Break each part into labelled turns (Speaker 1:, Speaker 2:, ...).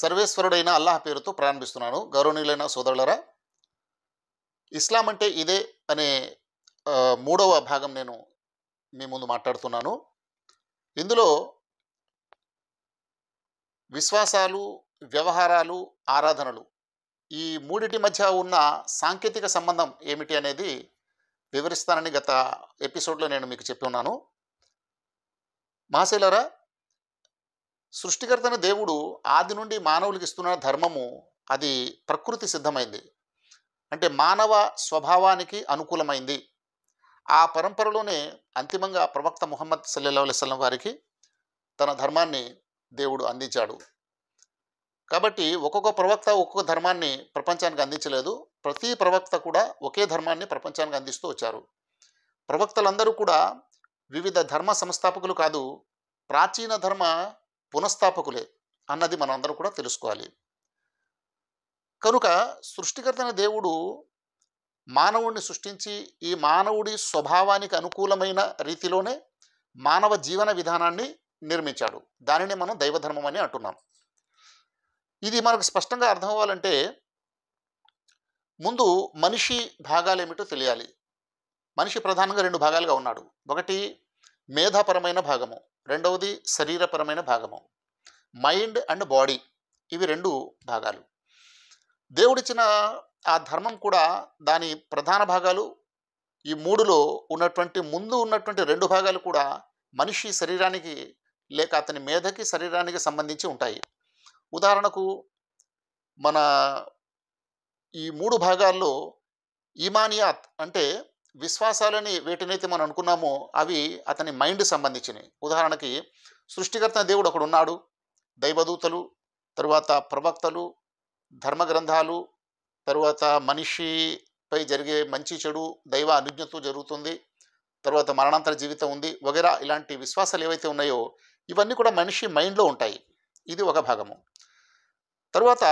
Speaker 1: సర్వేశ్వరుడైన అల్లాహ పేరుతో ప్రారంభిస్తున్నాను గౌరవనీయులైన సోదరులరా ఇస్లాం అంటే ఇదే అనే మూడవ భాగం నేను మీ ముందు మాట్లాడుతున్నాను ఇందులో విశ్వాసాలు వ్యవహారాలు ఆరాధనలు ఈ మూడిటి మధ్య ఉన్న సాంకేతిక సంబంధం ఏమిటి అనేది వివరిస్తానని గత ఎపిసోడ్లో నేను మీకు చెప్పి ఉన్నాను మహాశీలరా సృష్టికర్తన దేవుడు ఆది నుండి మానవులకి ఇస్తున్న ధర్మము అది ప్రకృతి సిద్ధమైంది అంటే మానవ స్వభావానికి అనుకూలమైంది ఆ పరంపరలోనే అంతిమంగా ప్రవక్త ముహమ్మద్ సల్లెల్లా అలైస్లం వారికి తన ధర్మాన్ని దేవుడు అందించాడు కాబట్టి ఒక్కొక్క ప్రవక్త ఒక్కొక్క ధర్మాన్ని ప్రపంచానికి అందించలేదు ప్రతి ప్రవక్త కూడా ఒకే ధర్మాన్ని ప్రపంచానికి అందిస్తూ వచ్చారు ప్రవక్తలందరూ కూడా వివిధ ధర్మ సంస్థాపకులు కాదు ప్రాచీన ధర్మ పునఃస్థాపకులే అన్నది మనందరం కూడా తెలుసుకోవాలి కనుక సృష్టికర్తన దేవుడు మానవుడిని సృష్టించి ఈ మానవుడి స్వభావానికి అనుకూలమైన రీతిలోనే మానవ జీవన విధానాన్ని నిర్మించాడు దానిని మనం దైవధర్మం అని అంటున్నాం ఇది మనకు స్పష్టంగా అర్థం అవ్వాలంటే ముందు మనిషి భాగాలు ఏమిటో తెలియాలి మనిషి ప్రధానంగా రెండు భాగాలుగా ఉన్నాడు ఒకటి మేధాపరమైన భాగము రెండవది శరీరపరమైన భాగము మైండ్ అండ్ బాడీ ఇవి రెండు భాగాలు దేవుడిచ్చిన ఆ ధర్మం కూడా దాని ప్రధాన భాగాలు ఈ మూడులో ఉన్నటువంటి ముందు ఉన్నటువంటి రెండు భాగాలు కూడా మనిషి శరీరానికి లేక అతని మేధకి శరీరానికి సంబంధించి ఉంటాయి ఉదాహరణకు మన ఈ మూడు భాగాల్లో ఇమానియాత్ అంటే విశ్వాసాలని వేటినైతే మనం అనుకున్నామో అవి అతని మైండ్ సంబంధించినవి ఉదాహరణకి సృష్టికర్త దేవుడు ఒకడు ఉన్నాడు దైవదూతలు తరువాత ప్రవక్తలు ధర్మగ్రంథాలు తరువాత మనిషిపై జరిగే మంచి చెడు దైవ అనుజ్ఞతో జరుగుతుంది తర్వాత మరణాంతర జీవితం ఉంది వగేరా ఇలాంటి విశ్వాసాలు ఏవైతే ఉన్నాయో ఇవన్నీ కూడా మనిషి మైండ్లో ఉంటాయి ఇది ఒక భాగము తరువాత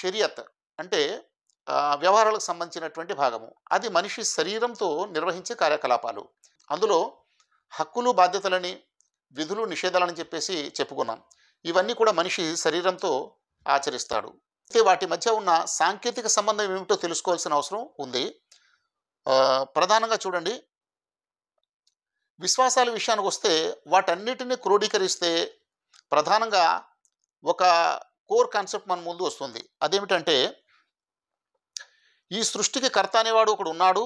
Speaker 1: షరియత్ అంటే వ్యవహారాలకు సంబంధించినటువంటి భాగము అది మనిషి శరీరంతో నిర్వహించే కార్యకలాపాలు అందులో హక్కులు బాధ్యతలని విధులు నిషేధాలని చెప్పేసి చెప్పుకున్నాం ఇవన్నీ కూడా మనిషి శరీరంతో ఆచరిస్తాడు అయితే వాటి మధ్య ఉన్న సాంకేతిక సంబంధం ఏమిటో తెలుసుకోవాల్సిన అవసరం ఉంది ప్రధానంగా చూడండి విశ్వాసాల విషయానికి వస్తే వాటన్నిటిని క్రోడీకరిస్తే ప్రధానంగా ఒక కోర్ కాన్సెప్ట్ మన ముందు వస్తుంది అదేమిటంటే ఈ సృష్టికి కర్త అనేవాడు ఒకడు ఉన్నాడు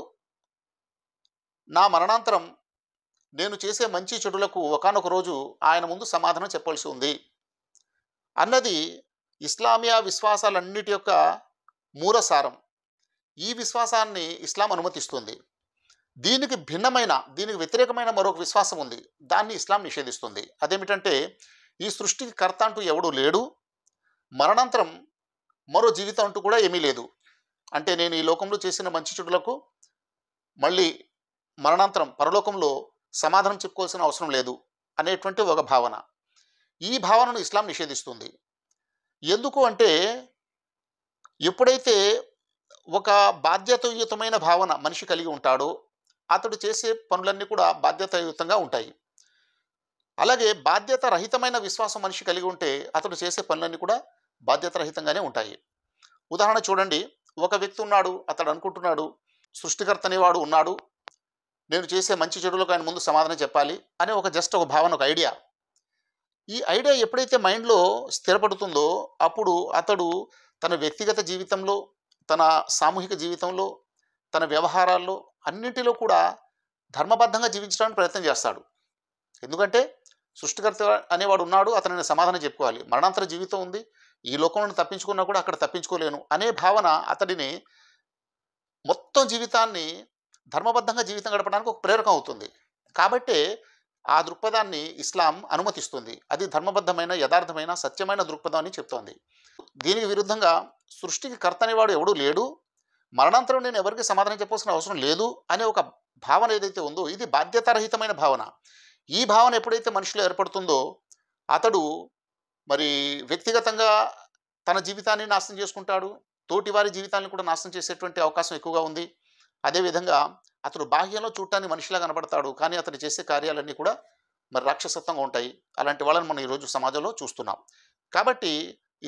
Speaker 1: నా మరణాంతరం నేను చేసే మంచి చెడులకు ఒకనొక రోజు ఆయన ముందు సమాధానం చెప్పాల్సి ఉంది అన్నది ఇస్లామియా విశ్వాసాలన్నిటి యొక్క మూలసారం ఈ విశ్వాసాన్ని ఇస్లాం అనుమతిస్తుంది దీనికి భిన్నమైన దీనికి వ్యతిరేకమైన మరొక విశ్వాసం ఉంది దాన్ని ఇస్లాం నిషేధిస్తుంది అదేమిటంటే ఈ సృష్టికి కర్త అంటూ ఎవడూ లేడు మరణాంతరం మరో జీవితం అంటూ కూడా ఏమీ లేదు అంటే నేను ఈ లోకంలో చేసిన మంచి చెడులకు మళ్ళీ మరణాంతరం పరలోకంలో సమాధానం చెప్పుకోవాల్సిన అవసరం లేదు అనేటువంటి ఒక భావన ఈ భావనను ఇస్లాం నిషేధిస్తుంది ఎందుకు అంటే ఎప్పుడైతే ఒక బాధ్యతాయుతమైన భావన మనిషి కలిగి ఉంటాడో అతడు చేసే పనులన్నీ కూడా బాధ్యతాయుతంగా ఉంటాయి అలాగే బాధ్యత రహితమైన విశ్వాసం మనిషి కలిగి ఉంటే అతడు చేసే పనులన్నీ కూడా బాధ్యత రహితంగానే ఉంటాయి ఉదాహరణ చూడండి ఒక వ్యక్తి ఉన్నాడు అతడు అనుకుంటున్నాడు సృష్టికర్త అనేవాడు ఉన్నాడు నేను చేసే మంచి చెడులకు ఆయన ముందు సమాధానం చెప్పాలి అనే ఒక జస్ట్ ఒక భావన ఒక ఐడియా ఈ ఐడియా ఎప్పుడైతే మైండ్లో స్థిరపడుతుందో అప్పుడు అతడు తన వ్యక్తిగత జీవితంలో తన సామూహిక జీవితంలో తన వ్యవహారాల్లో అన్నింటిలో కూడా ధర్మబద్ధంగా జీవించడానికి ప్రయత్నం చేస్తాడు ఎందుకంటే సృష్టికర్త అనేవాడు ఉన్నాడు అతనిని సమాధానం చెప్పుకోవాలి మరణాంతర జీవితం ఉంది ఈ లోకంలో తప్పించుకున్నా కూడా అక్కడ తప్పించుకోలేను అనే భావన అతడిని మొత్తం జీవితాన్ని ధర్మబద్ధంగా జీవితం గడపడానికి ఒక ప్రేరకం అవుతుంది కాబట్టే ఆ దృక్పథాన్ని ఇస్లాం అనుమతిస్తుంది అది ధర్మబద్ధమైన యథార్థమైన సత్యమైన దృక్పథం అని చెప్తోంది దీనికి విరుద్ధంగా సృష్టికి కర్త అనేవాడు ఎవడూ లేడు మరణాంతరం నేను ఎవరికి సమాధానం చెప్పాల్సిన అవసరం లేదు అనే ఒక భావన ఏదైతే ఉందో ఇది బాధ్యతారహితమైన భావన ఈ భావన ఎప్పుడైతే మనిషిలో ఏర్పడుతుందో అతడు మరి వ్యక్తిగతంగా తన జీవితాన్ని నాశనం చేసుకుంటాడు తోటి వారి జీవితాన్ని కూడా నాశనం చేసేటువంటి అవకాశం ఎక్కువగా ఉంది అదేవిధంగా అతడు బాహ్యంలో చూడటానికి మనిషిలా కనబడతాడు కానీ అతను చేసే కార్యాలన్నీ కూడా మరి రాక్షసత్వంగా ఉంటాయి అలాంటి వాళ్ళని మనం ఈరోజు సమాజంలో చూస్తున్నాం కాబట్టి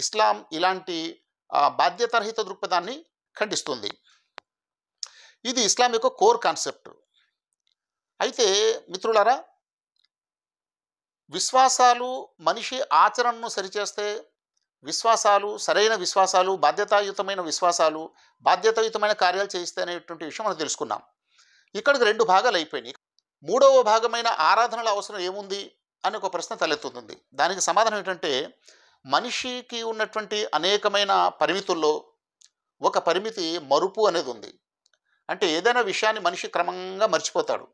Speaker 1: ఇస్లాం ఇలాంటి బాధ్యతరహిత దృక్పథాన్ని ఖండిస్తుంది ఇది ఇస్లాం యొక్క కోర్ కాన్సెప్ట్ అయితే మిత్రులారా విశ్వాసాలు మనిషి ఆచరణను సరిచేస్తే విశ్వాసాలు సరైన విశ్వాసాలు బాధ్యతాయుతమైన విశ్వాసాలు బాధ్యతాయుతమైన కార్యాలు చేయిస్తే అనేటువంటి విషయం మనం తెలుసుకున్నాం ఇక్కడికి రెండు భాగాలు అయిపోయినాయి మూడవ భాగమైన ఆరాధనల అవసరం ఏముంది అని ఒక ప్రశ్న తలెత్తుతుంది దానికి సమాధానం ఏంటంటే మనిషికి ఉన్నటువంటి అనేకమైన పరిమితుల్లో ఒక పరిమితి మరుపు అనేది ఉంది అంటే ఏదైనా విషయాన్ని మనిషి క్రమంగా మర్చిపోతాడు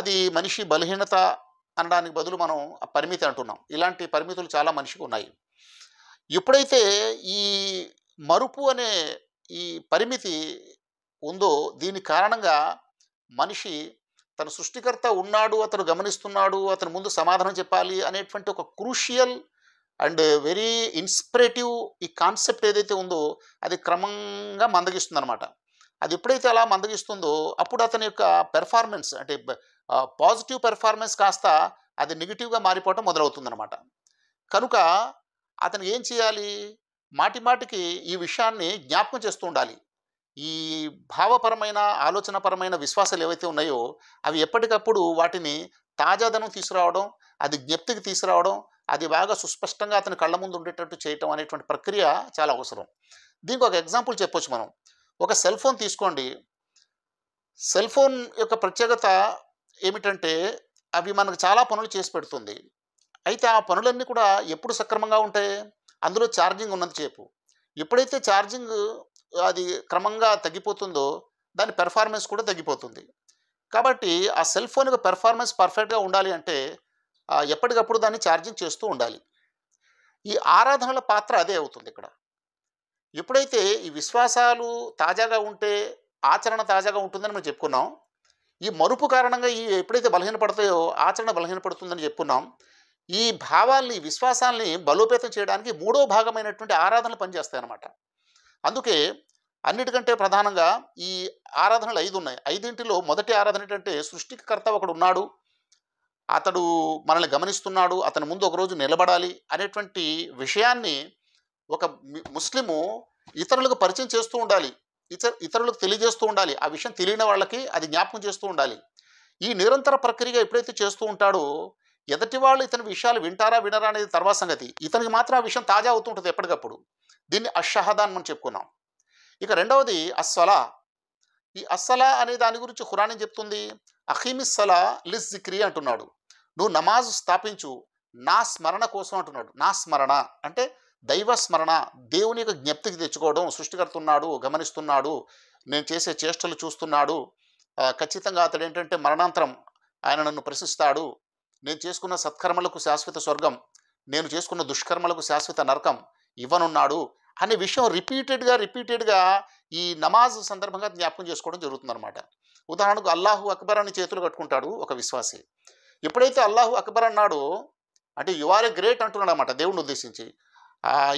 Speaker 1: అది మనిషి బలహీనత అనడానికి బదులు మనం ఆ పరిమితి అంటున్నాం ఇలాంటి పరిమితులు చాలా మనిషికి ఉన్నాయి ఎప్పుడైతే ఈ మరుపు అనే ఈ పరిమితి ఉందో దీని కారణంగా మనిషి తన సృష్టికర్త ఉన్నాడు అతను గమనిస్తున్నాడు అతని ముందు సమాధానం చెప్పాలి అనేటువంటి ఒక క్రూషియల్ అండ్ వెరీ ఇన్స్పిరేటివ్ ఈ కాన్సెప్ట్ ఏదైతే ఉందో అది క్రమంగా మందగిస్తుంది అది ఎప్పుడైతే అలా మందగిస్తుందో అప్పుడు అతని యొక్క పెర్ఫార్మెన్స్ అంటే పాజిటివ్ పెర్ఫార్మెన్స్ కాస్త అది నెగిటివ్గా మారిపోవటం మొదలవుతుందనమాట కనుక అతను ఏం చేయాలి మాటి మాటికి ఈ విషయాన్ని జ్ఞాపకం చేస్తూ ఉండాలి ఈ భావపరమైన ఆలోచనపరమైన విశ్వాసాలు ఏవైతే ఉన్నాయో అవి ఎప్పటికప్పుడు వాటిని తాజాదనం తీసుకురావడం అది జ్ఞప్తికి తీసుకురావడం అది బాగా సుస్పష్టంగా అతని కళ్ళ ముందు ఉండేటట్టు చేయటం అనేటువంటి ప్రక్రియ చాలా అవసరం దీనికి ఒక ఎగ్జాంపుల్ చెప్పొచ్చు మనం ఒక సెల్ ఫోన్ తీసుకోండి సెల్ ఫోన్ యొక్క ప్రత్యేకత ఏమిటంటే అవి మనకు చాలా పనులు చేసి పెడుతుంది అయితే ఆ పనులన్నీ కూడా ఎప్పుడు సక్రమంగా ఉంటాయి అందులో ఛార్జింగ్ ఉన్నది చేపు ఎప్పుడైతే ఛార్జింగ్ అది క్రమంగా తగ్గిపోతుందో దాని పెర్ఫార్మెన్స్ కూడా తగ్గిపోతుంది కాబట్టి ఆ సెల్ ఫోన్ యొక్క పెర్ఫార్మెన్స్ పర్ఫెక్ట్గా ఉండాలి అంటే ఎప్పటికప్పుడు దాన్ని ఛార్జింగ్ చేస్తూ ఉండాలి ఈ ఆరాధనల పాత్ర అదే అవుతుంది ఇక్కడ ఎప్పుడైతే ఈ విశ్వాసాలు తాజాగా ఉంటే ఆచరణ తాజాగా ఉంటుందని మనం చెప్పుకున్నాం ఈ మరుపు కారణంగా ఈ ఎప్పుడైతే బలహీనపడతాయో ఆచరణ బలహీనపడుతుందని చెప్పున్నాం ఈ భావాల్ని విశ్వాసాల్ని బలోపేతం చేయడానికి మూడో భాగమైనటువంటి ఆరాధనలు పనిచేస్తాయన్నమాట అందుకే అన్నిటికంటే ప్రధానంగా ఈ ఆరాధనలు ఐదు ఉన్నాయి ఐదింటిలో మొదటి ఆరాధన ఏంటంటే సృష్టికి కర్త ఒకడు ఉన్నాడు అతడు మనల్ని గమనిస్తున్నాడు అతని ముందు ఒకరోజు నిలబడాలి అనేటువంటి విషయాన్ని ఒక ముస్లిము ఇతరులకు పరిచయం చేస్తూ ఉండాలి ఇతర ఇతరులకు తెలియజేస్తూ ఉండాలి ఆ విషయం తెలియని వాళ్ళకి అది జ్ఞాపకం చేస్తూ ఉండాలి ఈ నిరంతర ప్రక్రియ ఎప్పుడైతే చేస్తూ ఉంటాడో ఎదటి వాళ్ళు ఇతని విషయాలు వింటారా వినరా అనేది తర్వాత సంగతి ఇతనికి మాత్రం ఆ విషయం తాజా అవుతూ ఉంటుంది ఎప్పటికప్పుడు దీన్ని అషహద అని మనం చెప్పుకున్నాం ఇక రెండవది అస్సలా ఈ అస్సలా అనే దాని గురించి హురాణి చెప్తుంది సలా లిస్ జిక్రీ అంటున్నాడు నువ్వు నమాజ్ స్థాపించు నా స్మరణ కోసం అంటున్నాడు నా స్మరణ అంటే దైవస్మరణ దేవుని యొక్క జ్ఞప్తికి తెచ్చుకోవడం సృష్టికర్తున్నాడు గమనిస్తున్నాడు నేను చేసే చేష్టలు చూస్తున్నాడు ఖచ్చితంగా అతడు ఏంటంటే మరణాంతరం ఆయన నన్ను ప్రశ్నిస్తాడు నేను చేసుకున్న సత్కర్మలకు శాశ్వత స్వర్గం నేను చేసుకున్న దుష్కర్మలకు శాశ్వత నరకం ఇవ్వనున్నాడు అనే విషయం రిపీటెడ్గా రిపీటెడ్గా ఈ నమాజ్ సందర్భంగా జ్ఞాపకం చేసుకోవడం జరుగుతుందన్నమాట ఉదాహరణకు అల్లాహు అక్బర్ అని చేతులు కట్టుకుంటాడు ఒక విశ్వాసి ఎప్పుడైతే అల్లాహు అక్బర్ అన్నాడో అంటే యు ఆర్ ఏ గ్రేట్ అంటున్నాడు అనమాట దేవుణ్ణి ఉద్దేశించి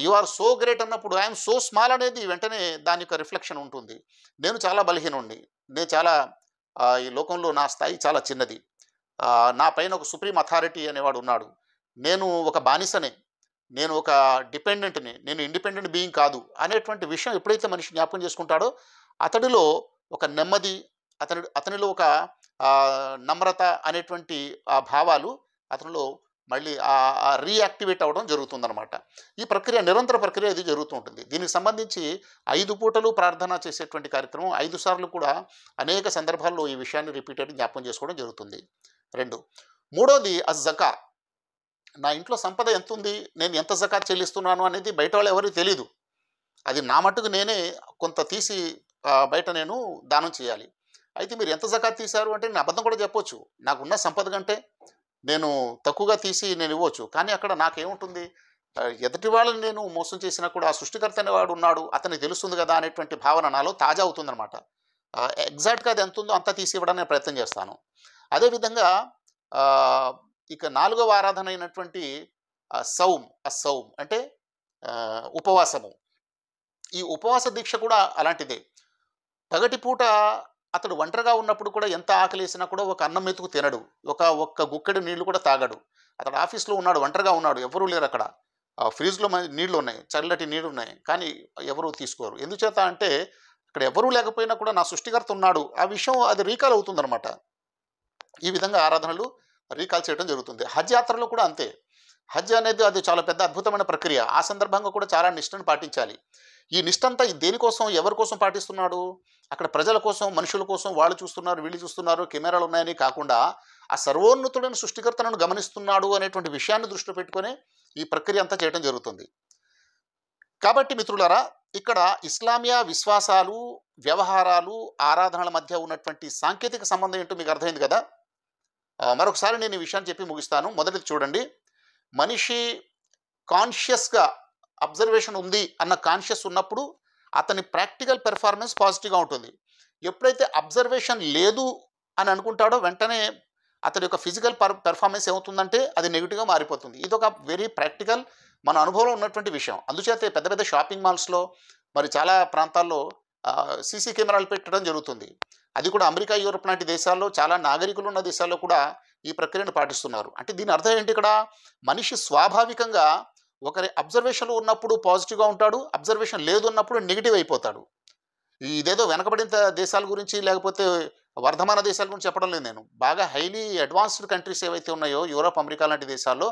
Speaker 1: యు ఆర్ సో గ్రేట్ అన్నప్పుడు ఐఎమ్ సో స్మాల్ అనేది వెంటనే దాని యొక్క రిఫ్లెక్షన్ ఉంటుంది నేను చాలా బలహీనుండి నేను చాలా ఈ లోకంలో నా స్థాయి చాలా చిన్నది నా పైన ఒక సుప్రీం అథారిటీ అనేవాడు ఉన్నాడు నేను ఒక బానిసనే నేను ఒక డిపెండెంట్ని నేను ఇండిపెండెంట్ బీయింగ్ కాదు అనేటువంటి విషయం ఎప్పుడైతే మనిషి జ్ఞాపకం చేసుకుంటాడో అతడిలో ఒక నెమ్మది అతని అతనిలో ఒక నమ్రత అనేటువంటి భావాలు అతనిలో మళ్ళీ రీయాక్టివేట్ అవ్వడం జరుగుతుందనమాట ఈ ప్రక్రియ నిరంతర ప్రక్రియ ఇది ఉంటుంది దీనికి సంబంధించి ఐదు పూటలు ప్రార్థన చేసేటువంటి కార్యక్రమం ఐదు సార్లు కూడా అనేక సందర్భాల్లో ఈ విషయాన్ని రిపీటెడ్ జ్ఞాపం చేసుకోవడం జరుగుతుంది రెండు మూడోది అజకా నా ఇంట్లో సంపద ఎంత ఉంది నేను ఎంత జకా చెల్లిస్తున్నాను అనేది బయట వాళ్ళు ఎవరికి తెలియదు అది నా మట్టుకు నేనే కొంత తీసి బయట నేను దానం చేయాలి అయితే మీరు ఎంత జకా తీశారు అంటే నేను అబద్ధం కూడా చెప్పొచ్చు నాకున్న సంపద కంటే నేను తక్కువగా తీసి నేను ఇవ్వచ్చు కానీ అక్కడ నాకేముంటుంది ఎదుటి వాళ్ళని నేను మోసం చేసినా కూడా ఆ సృష్టికర్త అనేవాడు ఉన్నాడు అతనికి తెలుస్తుంది కదా అనేటువంటి భావన నాలో తాజా అవుతుందన్నమాట ఎగ్జాక్ట్గా అది ఎంత ఉందో అంత తీసి ఇవ్వడానికి ప్రయత్నం చేస్తాను అదేవిధంగా ఇక నాలుగవ ఆరాధన అయినటువంటి సౌమ్ సౌమ్ అంటే ఉపవాసము ఈ ఉపవాస దీక్ష కూడా అలాంటిదే పగటిపూట అతడు ఒంటరిగా ఉన్నప్పుడు కూడా ఎంత ఆకలేసినా కూడా ఒక అన్నం మెతుకు తినడు ఒక ఒక్క గుక్కడి నీళ్లు కూడా తాగడు అతడు ఆఫీస్లో ఉన్నాడు ఒంటరిగా ఉన్నాడు ఎవరూ లేరు అక్కడ ఫ్రిడ్జ్లో నీళ్లు ఉన్నాయి చల్లటి నీళ్ళు ఉన్నాయి కానీ ఎవరూ తీసుకోరు ఎందుచేత అంటే అక్కడ ఎవరూ లేకపోయినా కూడా నా సృష్టికర్త ఉన్నాడు ఆ విషయం అది రీకాల్ అవుతుంది అనమాట ఈ విధంగా ఆరాధనలు రీకాల్ చేయడం జరుగుతుంది హజ్ యాత్రలో కూడా అంతే హజ్ అనేది అది చాలా పెద్ద అద్భుతమైన ప్రక్రియ ఆ సందర్భంగా కూడా చాలా నిష్ఠను పాటించాలి ఈ నిష్టంతా దేనికోసం ఎవరి కోసం పాటిస్తున్నాడు అక్కడ ప్రజల కోసం మనుషుల కోసం వాళ్ళు చూస్తున్నారు వీళ్ళు చూస్తున్నారు కెమెరాలు ఉన్నాయని కాకుండా ఆ సర్వోన్నతుడైన సృష్టికర్తలను గమనిస్తున్నాడు అనేటువంటి విషయాన్ని దృష్టిలో పెట్టుకొని ఈ ప్రక్రియ అంతా చేయడం జరుగుతుంది కాబట్టి మిత్రులారా ఇక్కడ ఇస్లామియా విశ్వాసాలు వ్యవహారాలు ఆరాధనల మధ్య ఉన్నటువంటి సాంకేతిక సంబంధం ఏంటో మీకు అర్థమైంది కదా మరొకసారి నేను ఈ విషయాన్ని చెప్పి ముగిస్తాను మొదటిది చూడండి మనిషి కాన్షియస్గా అబ్జర్వేషన్ ఉంది అన్న కాన్షియస్ ఉన్నప్పుడు అతని ప్రాక్టికల్ పెర్ఫార్మెన్స్ పాజిటివ్గా ఉంటుంది ఎప్పుడైతే అబ్జర్వేషన్ లేదు అని అనుకుంటాడో వెంటనే అతని యొక్క ఫిజికల్ పర్ పెర్ఫార్మెన్స్ ఏమవుతుందంటే అది నెగిటివ్గా మారిపోతుంది ఇది ఒక వెరీ ప్రాక్టికల్ మన అనుభవంలో ఉన్నటువంటి విషయం అందుచేత పెద్ద పెద్ద షాపింగ్ మాల్స్లో మరి చాలా ప్రాంతాల్లో సీసీ కెమెరాలు పెట్టడం జరుగుతుంది అది కూడా అమెరికా యూరప్ లాంటి దేశాల్లో చాలా నాగరికులు ఉన్న దేశాల్లో కూడా ఈ ప్రక్రియను పాటిస్తున్నారు అంటే దీని అర్థం ఏంటి ఇక్కడ మనిషి స్వాభావికంగా ఒకరి అబ్జర్వేషన్లో ఉన్నప్పుడు పాజిటివ్గా ఉంటాడు అబ్జర్వేషన్ లేదు ఉన్నప్పుడు నెగిటివ్ అయిపోతాడు ఇదేదో వెనకబడిన దేశాల గురించి లేకపోతే వర్ధమాన దేశాల గురించి చెప్పడం లేదు నేను బాగా హైలీ అడ్వాన్స్డ్ కంట్రీస్ ఏవైతే ఉన్నాయో యూరోప్ అమెరికా లాంటి దేశాల్లో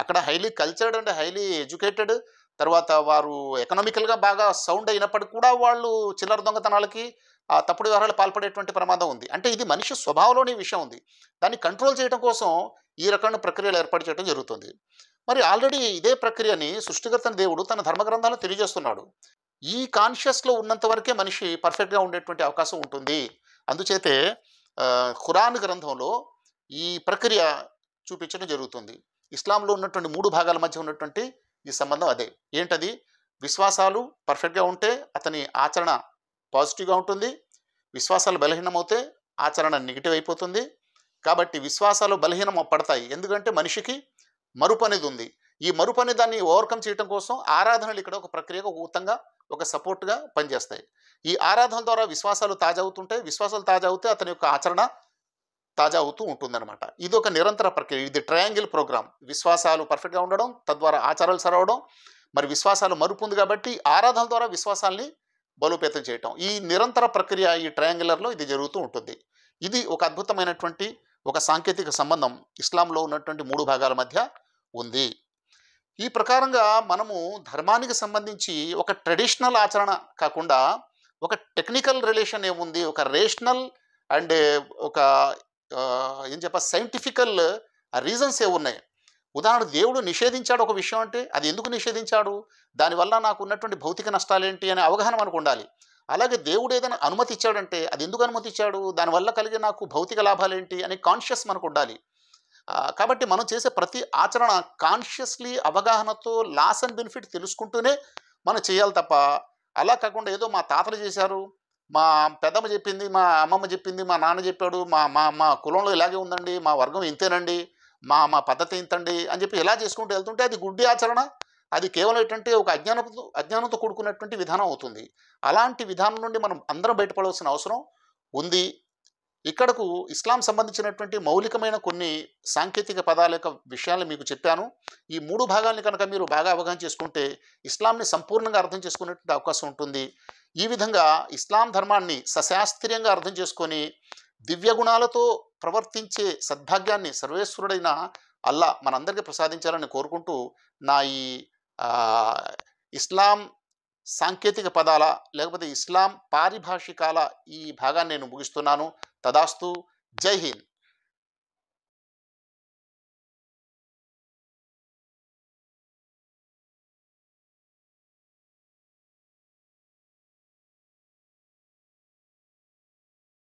Speaker 1: అక్కడ highly cultured and highly educated తర్వాత వారు ఎకనామికల్గా బాగా సౌండ్ అయినప్పటికీ కూడా వాళ్ళు చిల్లర దొంగతనాలకి తప్పుడు వ్యవహారాలు పాల్పడేటువంటి ప్రమాదం ఉంది అంటే ఇది మనిషి స్వభావంలోని విషయం ఉంది దాన్ని కంట్రోల్ చేయడం కోసం ఈ రకమైన ప్రక్రియలు ఏర్పాటు చేయడం జరుగుతుంది మరి ఆల్రెడీ ఇదే ప్రక్రియని సృష్టికర్తన దేవుడు తన ధర్మగ్రంథాలను తెలియజేస్తున్నాడు ఈ కాన్షియస్లో ఉన్నంత వరకే మనిషి పర్ఫెక్ట్గా ఉండేటువంటి అవకాశం ఉంటుంది అందుచేతే ఖురాన్ గ్రంథంలో ఈ ప్రక్రియ చూపించడం జరుగుతుంది ఇస్లాంలో ఉన్నటువంటి మూడు భాగాల మధ్య ఉన్నటువంటి ఈ సంబంధం అదే ఏంటది విశ్వాసాలు పర్ఫెక్ట్గా ఉంటే అతని ఆచరణ పాజిటివ్గా ఉంటుంది విశ్వాసాలు బలహీనమవుతే ఆచరణ నెగిటివ్ అయిపోతుంది కాబట్టి విశ్వాసాలు బలహీనం పడతాయి ఎందుకంటే మనిషికి మరుపనిది ఉంది ఈ మరుపని దాన్ని ఓవర్కమ్ చేయడం కోసం ఆరాధనలు ఇక్కడ ఒక ప్రక్రియకు ఉత్తంగా ఊతంగా ఒక సపోర్ట్గా పనిచేస్తాయి ఈ ఆరాధన ద్వారా విశ్వాసాలు తాజా అవుతుంటాయి విశ్వాసాలు తాజా అవుతే అతని యొక్క ఆచరణ తాజా అవుతూ ఉంటుందన్నమాట ఇది ఒక నిరంతర ప్రక్రియ ఇది ట్రయాంగిల్ ప్రోగ్రామ్ విశ్వాసాలు పర్ఫెక్ట్గా ఉండడం తద్వారా ఆచారాలు సరవడం మరి విశ్వాసాలు మరుపు ఉంది కాబట్టి ఆరాధన ద్వారా విశ్వాసాలని బలోపేతం చేయటం ఈ నిరంతర ప్రక్రియ ఈ ట్రయాంగిలర్లో ఇది జరుగుతూ ఉంటుంది ఇది ఒక అద్భుతమైనటువంటి ఒక సాంకేతిక సంబంధం ఇస్లాంలో ఉన్నటువంటి మూడు భాగాల మధ్య ఉంది ఈ ప్రకారంగా మనము ధర్మానికి సంబంధించి ఒక ట్రెడిషనల్ ఆచరణ కాకుండా ఒక టెక్నికల్ రిలేషన్ ఏముంది ఒక రేషనల్ అండ్ ఒక ఏం చెప్ప సైంటిఫికల్ రీజన్స్ ఏమున్నాయి ఉదాహరణ దేవుడు నిషేధించాడు ఒక విషయం అంటే అది ఎందుకు నిషేధించాడు దానివల్ల నాకు ఉన్నటువంటి భౌతిక నష్టాలు ఏంటి అనే అవగాహన మనకు ఉండాలి అలాగే దేవుడు ఏదైనా అనుమతి ఇచ్చాడంటే అది ఎందుకు అనుమతి ఇచ్చాడు దానివల్ల కలిగే నాకు భౌతిక లాభాలు ఏంటి అనే కాన్షియస్ మనకు ఉండాలి కాబట్టి మనం చేసే ప్రతి ఆచరణ కాన్షియస్లీ అవగాహనతో లాస్ అండ్ బెనిఫిట్ తెలుసుకుంటూనే మనం చేయాలి తప్ప అలా కాకుండా ఏదో మా తాతలు చేశారు మా పెద్దమ్మ చెప్పింది మా అమ్మమ్మ చెప్పింది మా నాన్న చెప్పాడు మా మా మా కులంలో ఇలాగే ఉందండి మా వర్గం ఇంతేనండి మా మా పద్ధతి ఇంతండి అని చెప్పి ఇలా చేసుకుంటూ వెళ్తుంటే అది గుడ్డి ఆచరణ అది కేవలం ఏంటంటే ఒక అజ్ఞానంతో అజ్ఞానంతో కూడుకున్నటువంటి విధానం అవుతుంది అలాంటి విధానం నుండి మనం అందరం బయటపడవలసిన అవసరం ఉంది ఇక్కడకు ఇస్లాం సంబంధించినటువంటి మౌలికమైన కొన్ని సాంకేతిక పదాల యొక్క విషయాలు మీకు చెప్పాను ఈ మూడు భాగాల్ని కనుక మీరు బాగా అవగాహన చేసుకుంటే ఇస్లాంని సంపూర్ణంగా అర్థం చేసుకునేటువంటి అవకాశం ఉంటుంది ఈ విధంగా ఇస్లాం ధర్మాన్ని సశాస్త్రీయంగా అర్థం చేసుకొని దివ్య గుణాలతో ప్రవర్తించే సద్భాగ్యాన్ని సర్వేశ్వరుడైన అల్లా మనందరికీ ప్రసాదించాలని కోరుకుంటూ నా ఈ ఇస్లాం సాంకేతిక పదాల లేకపోతే ఇస్లాం పారిభాషికాల ఈ భాగాన్ని నేను ముగిస్తున్నాను తదాస్తు జై హింద్